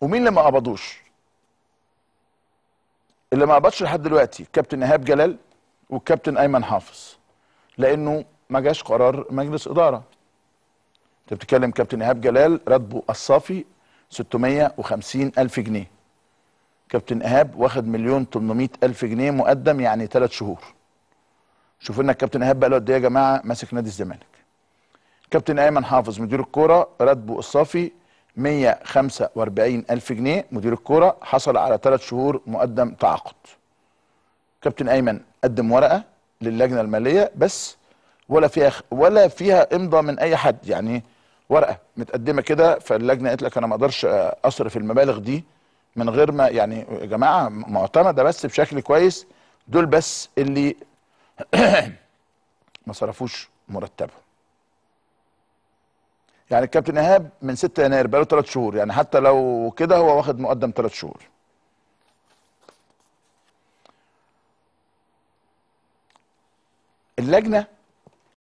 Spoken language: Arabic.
ومين اللي ما قبضوش اللي ما قبضش لحد دلوقتي كابتن ايهاب جلال والكابتن ايمن حافظ لانه ما جاش قرار مجلس اداره انت بتتكلم كابتن ايهاب جلال راتبه الصافي 650 الف جنيه كابتن ايهاب واخد مليون 800 الف جنيه مقدم يعني ثلاث شهور شوف لنا الكابتن ايهاب بقى له قد ايه يا جماعه ماسك نادي الزمالك كابتن ايمن حافظ مدير الكوره راتبه الصافي 145 ألف جنيه مدير الكورة حصل على ثلاث شهور مقدم تعاقد كابتن أيمن قدم ورقة للجنة المالية بس ولا فيها ولا فيها امضى من أي حد يعني ورقة متقدمة كده فاللجنة قالت لك أنا ما أقدرش آه، أصرف المبالغ دي من غير ما يعني يا جماعة معتمدة بس بشكل كويس دول بس اللي ما صرفوش مرتبهم يعني الكابتن ايهاب من 6 يناير بقاله 3 شهور يعني حتى لو كده هو واخد مقدم 3 شهور اللجنه